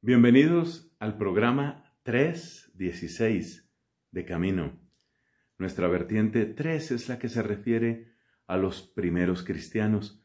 Bienvenidos al programa 316 de Camino. Nuestra vertiente 3 es la que se refiere a los primeros cristianos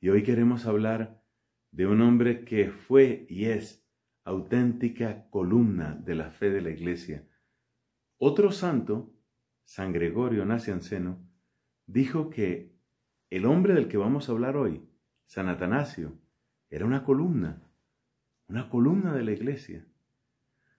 y hoy queremos hablar de un hombre que fue y es auténtica columna de la fe de la Iglesia. Otro santo, San Gregorio Nacianceno, dijo que el hombre del que vamos a hablar hoy, San Atanasio, era una columna una columna de la iglesia.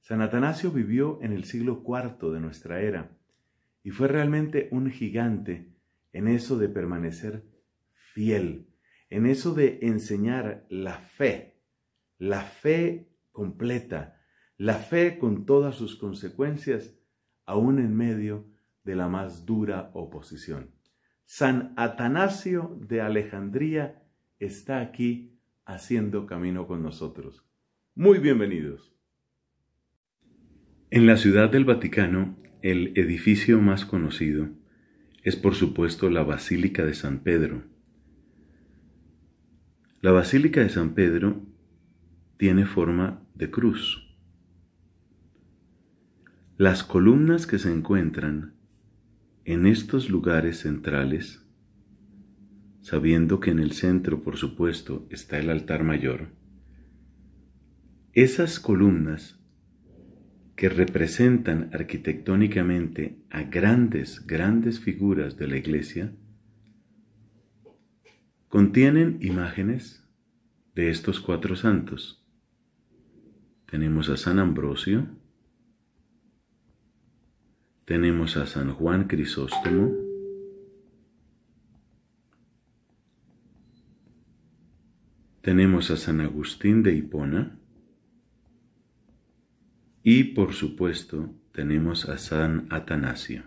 San Atanasio vivió en el siglo IV de nuestra era y fue realmente un gigante en eso de permanecer fiel, en eso de enseñar la fe, la fe completa, la fe con todas sus consecuencias, aún en medio de la más dura oposición. San Atanasio de Alejandría está aquí haciendo camino con nosotros. Muy bienvenidos. En la Ciudad del Vaticano, el edificio más conocido es por supuesto la Basílica de San Pedro. La Basílica de San Pedro tiene forma de cruz. Las columnas que se encuentran en estos lugares centrales, sabiendo que en el centro, por supuesto, está el altar mayor, esas columnas que representan arquitectónicamente a grandes, grandes figuras de la iglesia, contienen imágenes de estos cuatro santos. Tenemos a San Ambrosio, tenemos a San Juan Crisóstomo, tenemos a San Agustín de Hipona, y por supuesto tenemos a San Atanasio.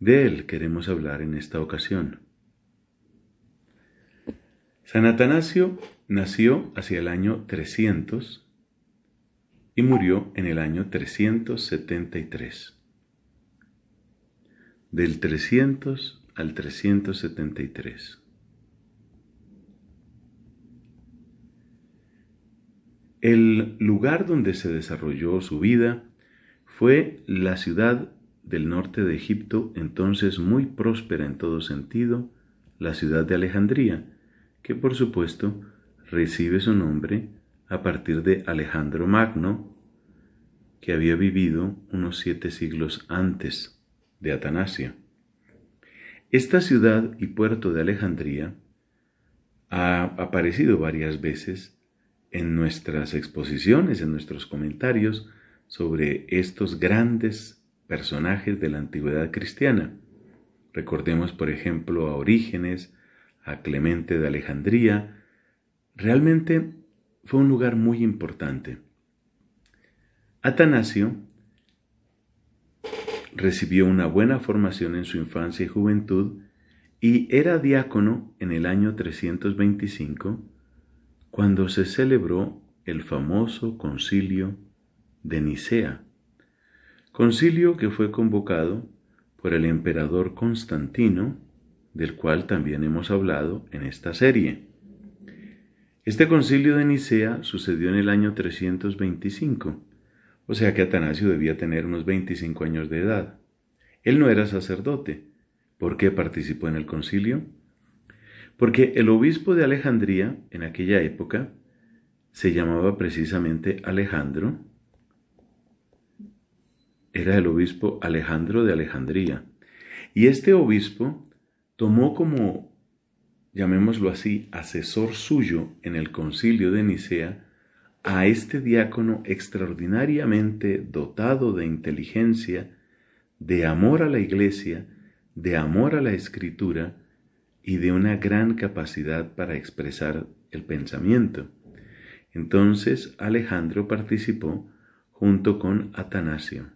De él queremos hablar en esta ocasión. San Atanasio nació hacia el año 300 y murió en el año 373. Del 300 al 373. El lugar donde se desarrolló su vida fue la ciudad del norte de Egipto, entonces muy próspera en todo sentido, la ciudad de Alejandría, que por supuesto recibe su nombre a partir de Alejandro Magno, que había vivido unos siete siglos antes de Atanasia. Esta ciudad y puerto de Alejandría ha aparecido varias veces en nuestras exposiciones, en nuestros comentarios sobre estos grandes personajes de la antigüedad cristiana. Recordemos, por ejemplo, a Orígenes, a Clemente de Alejandría. Realmente fue un lugar muy importante. Atanasio recibió una buena formación en su infancia y juventud y era diácono en el año 325 cuando se celebró el famoso concilio de Nicea, concilio que fue convocado por el emperador Constantino, del cual también hemos hablado en esta serie. Este concilio de Nicea sucedió en el año 325, o sea que Atanasio debía tener unos 25 años de edad. Él no era sacerdote. ¿Por qué participó en el concilio? Porque el obispo de Alejandría en aquella época se llamaba precisamente Alejandro. Era el obispo Alejandro de Alejandría. Y este obispo tomó como, llamémoslo así, asesor suyo en el concilio de Nicea a este diácono extraordinariamente dotado de inteligencia, de amor a la iglesia, de amor a la escritura, y de una gran capacidad para expresar el pensamiento. Entonces Alejandro participó junto con Atanasio.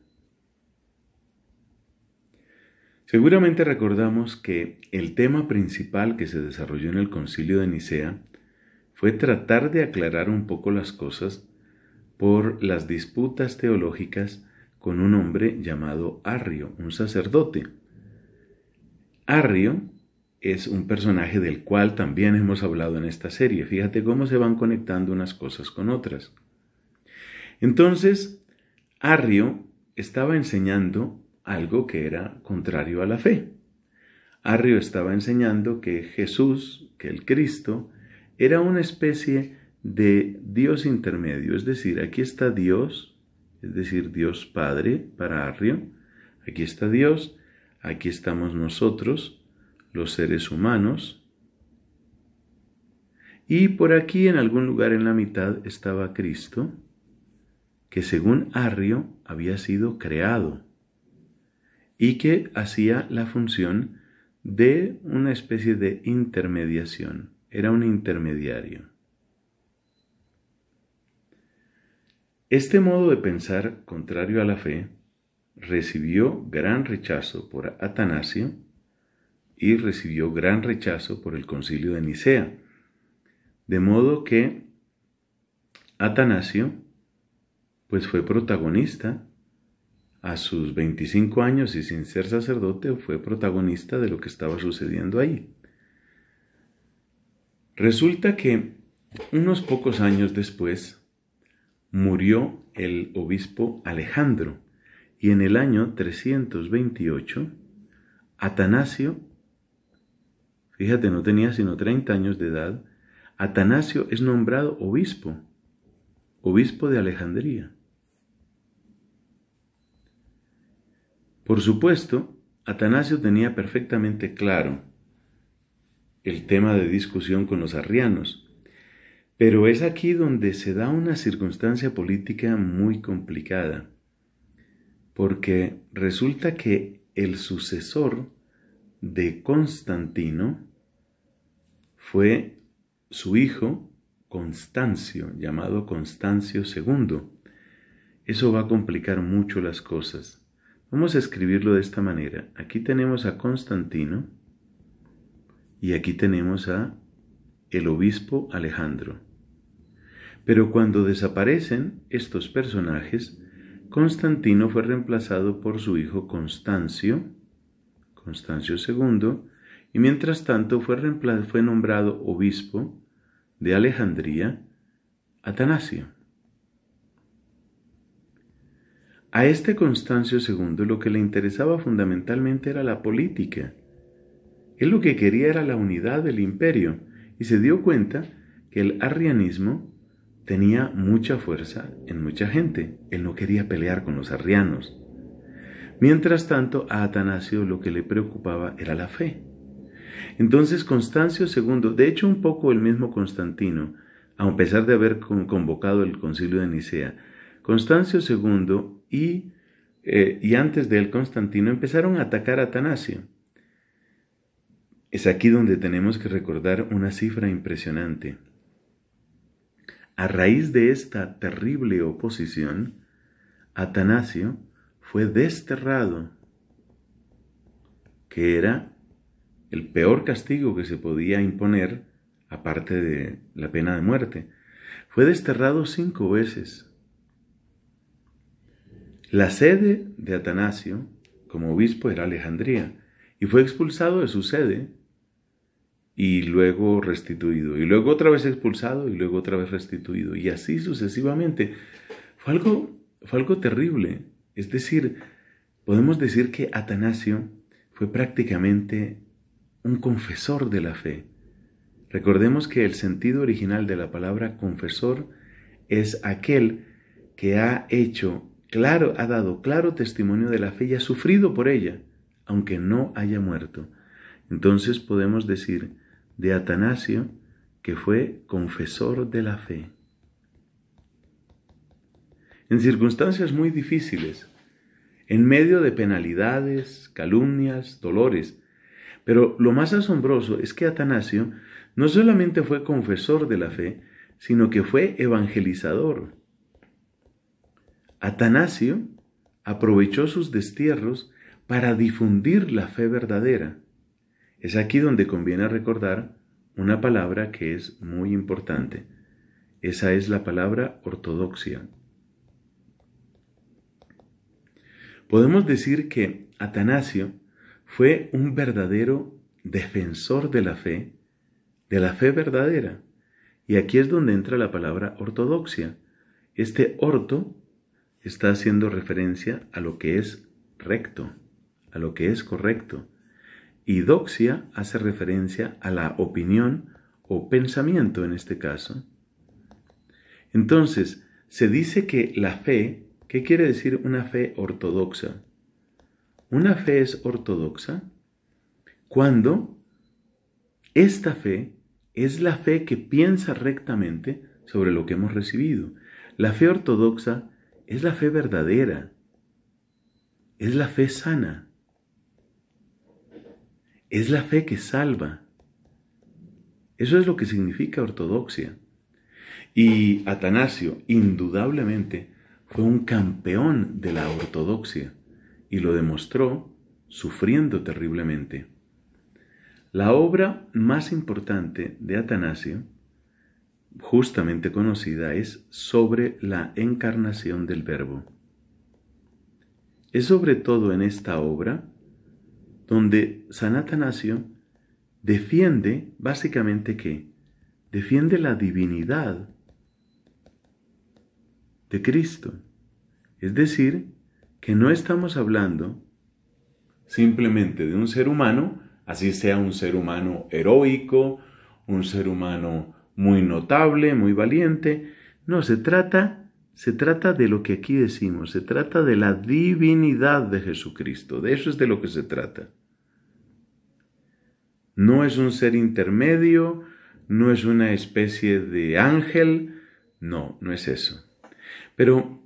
Seguramente recordamos que el tema principal que se desarrolló en el concilio de Nicea fue tratar de aclarar un poco las cosas por las disputas teológicas con un hombre llamado Arrio, un sacerdote. Arrio es un personaje del cual también hemos hablado en esta serie. Fíjate cómo se van conectando unas cosas con otras. Entonces, Arrio estaba enseñando algo que era contrario a la fe. Arrio estaba enseñando que Jesús, que el Cristo, era una especie de Dios intermedio, es decir, aquí está Dios, es decir, Dios Padre para Arrio, aquí está Dios, aquí estamos nosotros, los seres humanos. Y por aquí, en algún lugar en la mitad, estaba Cristo, que según Arrio había sido creado y que hacía la función de una especie de intermediación. Era un intermediario. Este modo de pensar, contrario a la fe, recibió gran rechazo por Atanasio, y recibió gran rechazo por el concilio de Nicea. De modo que Atanasio pues fue protagonista a sus 25 años y sin ser sacerdote fue protagonista de lo que estaba sucediendo ahí. Resulta que unos pocos años después murió el obispo Alejandro y en el año 328 Atanasio fíjate, no tenía sino 30 años de edad, Atanasio es nombrado obispo, obispo de Alejandría. Por supuesto, Atanasio tenía perfectamente claro el tema de discusión con los arrianos, pero es aquí donde se da una circunstancia política muy complicada, porque resulta que el sucesor de Constantino fue su hijo Constancio, llamado Constancio II. Eso va a complicar mucho las cosas. Vamos a escribirlo de esta manera. Aquí tenemos a Constantino y aquí tenemos a el obispo Alejandro. Pero cuando desaparecen estos personajes, Constantino fue reemplazado por su hijo Constancio, Constancio II, y mientras tanto fue, nombrado obispo de Alejandría, Atanasio. A este Constancio II lo que le interesaba fundamentalmente era la política. Él lo que quería era la unidad del imperio y se dio cuenta que el arrianismo tenía mucha fuerza en mucha gente. Él no quería pelear con los arrianos. Mientras tanto, a Atanasio lo que le preocupaba era la fe. Entonces Constancio II, de hecho un poco el mismo Constantino, a pesar de haber convocado el concilio de Nicea, Constancio II y, eh, y antes de él Constantino empezaron a atacar a Atanasio. Es aquí donde tenemos que recordar una cifra impresionante. A raíz de esta terrible oposición, Atanasio fue desterrado, que era el peor castigo que se podía imponer, aparte de la pena de muerte. Fue desterrado cinco veces. La sede de Atanasio como obispo era Alejandría y fue expulsado de su sede y luego restituido y luego otra vez expulsado y luego otra vez restituido y así sucesivamente. Fue algo, terrible. Es decir, podemos decir que Atanasio fue prácticamente un confesor de la fe. Recordemos que el sentido original de la palabra confesor es aquel que ha hecho claro, ha dado claro testimonio de la fe y ha sufrido por ella, aunque no haya muerto. Entonces podemos decir de Atanasio que fue confesor de la fe. En circunstancias muy difíciles, en medio de penalidades, calumnias, dolores, pero lo más asombroso es que Atanasio no solamente fue confesor de la fe, sino que fue evangelizador. Atanasio aprovechó sus destierros para difundir la fe verdadera. Es aquí donde conviene recordar una palabra que es muy importante. Esa es la palabra ortodoxia. Podemos decir que Atanasio fue un verdadero defensor de la fe, de la fe verdadera. Y aquí es donde entra la palabra ortodoxia. Este orto está haciendo referencia a lo que es recto, a lo que es correcto. Y doxia hace referencia a la opinión o pensamiento en este caso. Entonces, se dice que la fe, ¿qué quiere decir una fe ortodoxa? Una fe es ortodoxa cuando esta fe es la fe que piensa rectamente sobre lo que hemos recibido. La fe ortodoxa es la fe verdadera, es la fe sana, es la fe que salva. Eso es lo que significa ortodoxia. Y Atanasio, indudablemente, fue un campeón de la ortodoxia y lo demostró sufriendo terriblemente. La obra más importante de Atanasio, justamente conocida, es sobre la encarnación del Verbo. Es sobre todo en esta obra donde San Atanasio defiende básicamente que defiende la divinidad de Cristo, es decir, que no estamos hablando simplemente de un ser humano, así sea un ser humano heroico, un ser humano muy notable, muy valiente. No, se trata, se trata de lo que aquí decimos, se trata de la divinidad de Jesucristo, de eso es de lo que se trata. No es un ser intermedio, no es una especie de ángel, no, no es eso. Pero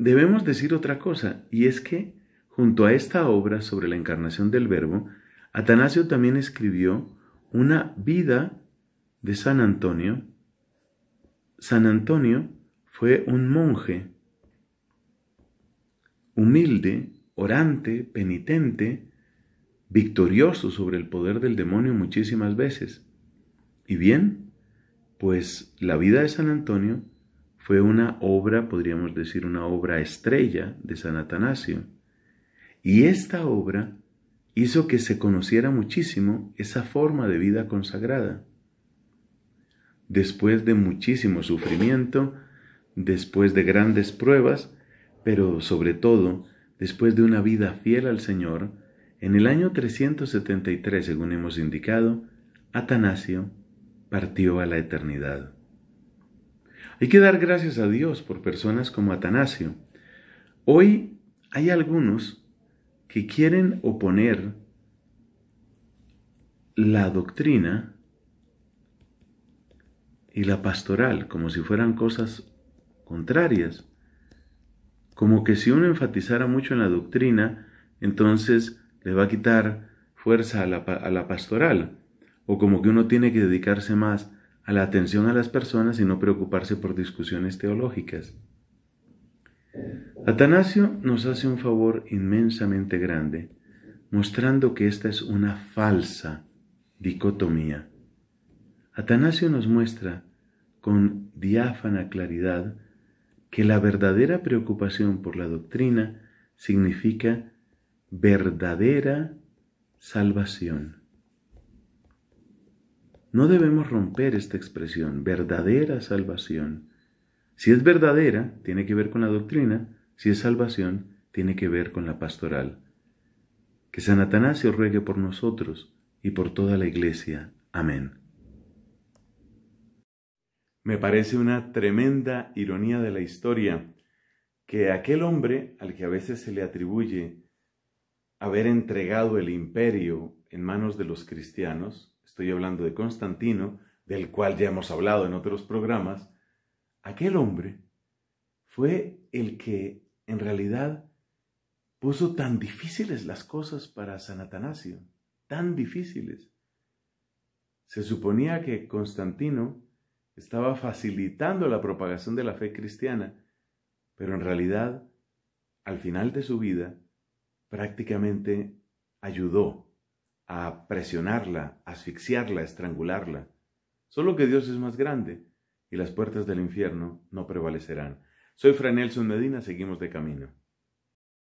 Debemos decir otra cosa, y es que, junto a esta obra sobre la encarnación del Verbo, Atanasio también escribió una vida de San Antonio. San Antonio fue un monje humilde, orante, penitente, victorioso sobre el poder del demonio muchísimas veces. Y bien, pues la vida de San Antonio fue una obra, podríamos decir, una obra estrella de San Atanasio. Y esta obra hizo que se conociera muchísimo esa forma de vida consagrada. Después de muchísimo sufrimiento, después de grandes pruebas, pero sobre todo después de una vida fiel al Señor, en el año 373, según hemos indicado, Atanasio partió a la eternidad. Hay que dar gracias a Dios por personas como Atanasio. Hoy hay algunos que quieren oponer la doctrina y la pastoral como si fueran cosas contrarias. Como que si uno enfatizara mucho en la doctrina, entonces le va a quitar fuerza a la, pastoral. O como que uno tiene que dedicarse más a la atención a las personas y no preocuparse por discusiones teológicas. Atanasio nos hace un favor inmensamente grande, mostrando que esta es una falsa dicotomía. Atanasio nos muestra con diáfana claridad que la verdadera preocupación por la doctrina significa verdadera salvación. No debemos romper esta expresión, verdadera salvación. Si es verdadera, tiene que ver con la doctrina, si es salvación, tiene que ver con la pastoral. Que San Atanasio ruegue por nosotros y por toda la Iglesia. Amén. Me parece una tremenda ironía de la historia que aquel hombre al que a veces se le atribuye haber entregado el imperio en manos de los cristianos, estoy hablando de Constantino, del cual ya hemos hablado en otros programas, aquel hombre fue el que en realidad puso tan difíciles las cosas para San Atanasio, tan difíciles. Se suponía que Constantino estaba facilitando la propagación de la fe cristiana, pero en realidad, al final de su vida, prácticamente ayudó a presionarla, asfixiarla, estrangularla. Solo que Dios es más grande y las puertas del infierno no prevalecerán. Soy Nelson Medina, seguimos de camino.